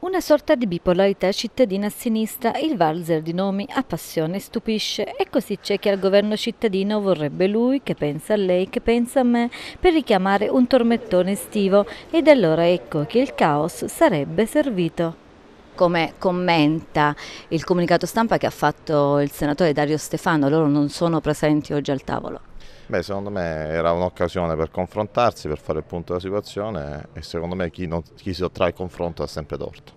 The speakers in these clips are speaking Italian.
Una sorta di bipolarità cittadina a sinistra, il valzer di nomi a passione stupisce e così c'è chi al governo cittadino vorrebbe lui, che pensa a lei, che pensa a me, per richiamare un tormentone estivo ed allora ecco che il caos sarebbe servito come commenta il comunicato stampa che ha fatto il senatore Dario Stefano, loro non sono presenti oggi al tavolo. Beh, secondo me era un'occasione per confrontarsi, per fare il punto della situazione e secondo me chi, non, chi si sottrae al confronto ha sempre torto.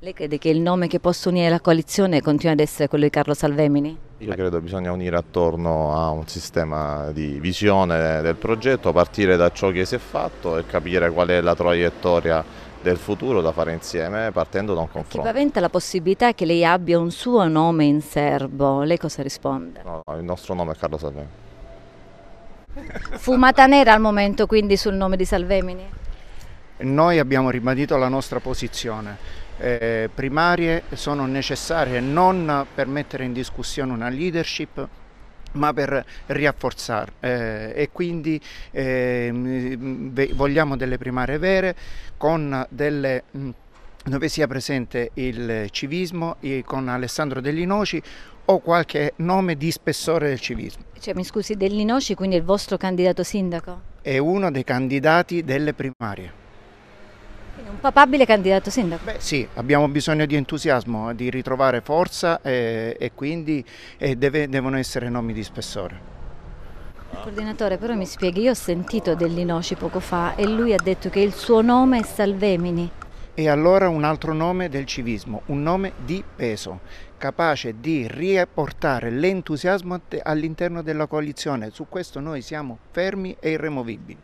Lei crede che il nome che possa unire la coalizione continui ad essere quello di Carlo Salvemini? Io credo che bisogna unire attorno a un sistema di visione del progetto, partire da ciò che si è fatto e capire qual è la traiettoria del futuro da fare insieme partendo da un confronto. Si paventa la possibilità che lei abbia un suo nome in serbo, lei cosa risponde? No, il nostro nome è Carlo Salvemini. Fumata nera al momento quindi sul nome di Salvemini? Noi abbiamo ribadito la nostra posizione. Eh, primarie sono necessarie non per mettere in discussione una leadership ma per riafforzare eh, e quindi eh, vogliamo delle primarie vere con delle dove sia presente il civismo con Alessandro Dell'Inoci o qualche nome di spessore del civismo. Cioè, mi scusi, Dell'Inoci quindi è il vostro candidato sindaco? È uno dei candidati delle primarie. Quindi un papabile candidato sindaco? Beh sì, abbiamo bisogno di entusiasmo, di ritrovare forza e, eh, e quindi e eh, deve, devono essere nomi di spessore. Coordinatore, però mi spieghi, io ho sentito Dell'Inoci poco fa e lui ha detto che il suo nome è Salvemini. E allora un altro nome del civismo, un nome di peso, capace di riportare l'entusiasmo all'interno della coalizione. Su questo noi siamo fermi e irremovibili.